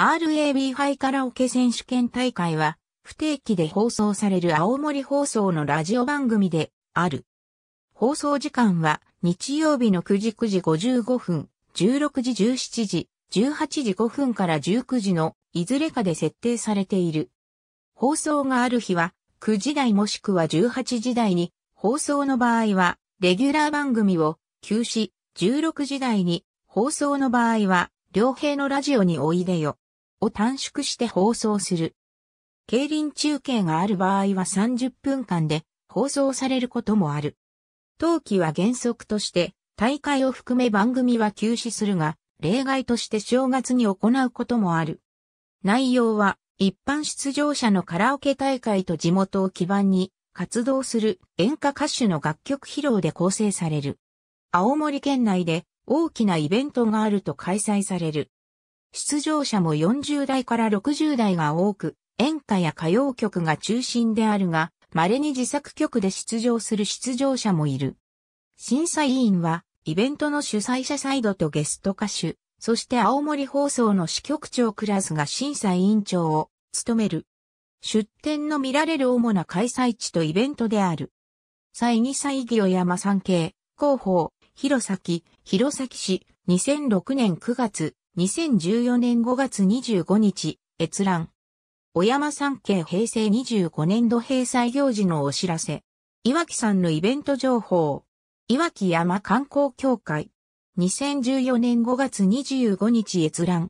RAB イカラオケ選手権大会は、不定期で放送される青森放送のラジオ番組である。放送時間は日曜日の9時9時55分、16時17時、18時5分から19時のいずれかで設定されている。放送がある日は9時台もしくは18時台に放送の場合はレギュラー番組を休止、16時台に放送の場合は両平のラジオにおいでよ。を短縮して放送する。競輪中継がある場合は30分間で放送されることもある。当期は原則として大会を含め番組は休止するが、例外として正月に行うこともある。内容は一般出場者のカラオケ大会と地元を基盤に活動する演歌歌手の楽曲披露で構成される。青森県内で大きなイベントがあると開催される。出場者も40代から60代が多く、演歌や歌謡曲が中心であるが、稀に自作曲で出場する出場者もいる。審査委員は、イベントの主催者サイドとゲスト歌手、そして青森放送の支局長クラスが審査委員長を務める。出展の見られる主な開催地とイベントである。祭二歳義与山山系、広報、弘前、弘前市、2006年9月、2014年5月25日、閲覧。小山山系平成25年度閉鎖行事のお知らせ。岩木さんのイベント情報。岩木山観光協会。2014年5月25日閲覧。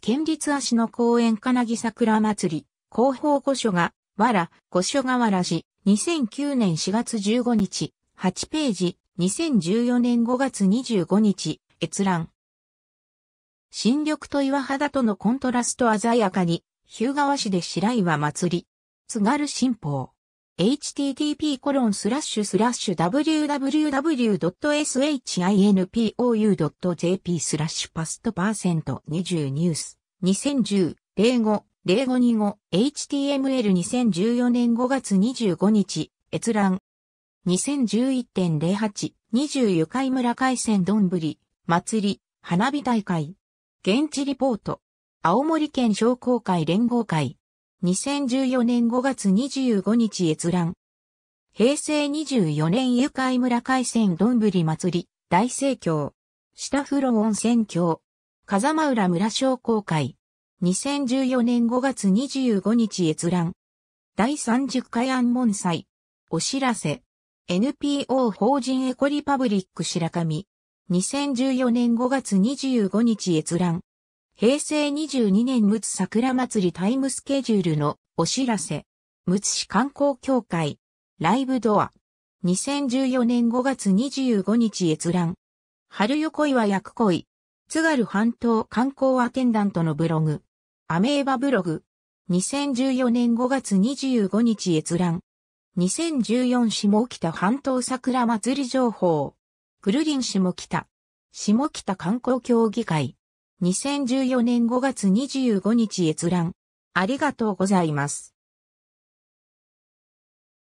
県立足の公園金木桜祭り、広報御所が、わら、御所河原市、2009年4月15日、8ページ、2014年5月25日、閲覧。新緑と岩肌とのコントラスト鮮やかに、日向和市で白岩祭り。津軽新報。http コロンスラッシュスラッシュ www.shinpou.jp スラッシュパストパーセント20ニュース2010 05 0525 HTML 2014年5月25日閲覧2011.08 20ゆかい村海鮮丼ぶり祭り花火大会現地リポート。青森県商工会連合会。2014年5月25日閲覧。平成24年愉快村海鮮丼祭り、大盛況。下風呂温泉郷。風間浦村商工会。2014年5月25日閲覧。第30回安門祭。お知らせ。NPO 法人エコリパブリック白神。2014年5月25日閲覧。平成22年むつ桜祭りタイムスケジュールのお知らせ。むつ市観光協会。ライブドア。2014年5月25日閲覧。春よ横岩役恋。津軽半島観光アテンダントのブログ。アメーバブログ。2014年5月25日閲覧。2014下北半島桜祭り情報。グルリン下北。下北観光協議会。2014年5月25日閲覧。ありがとうございます。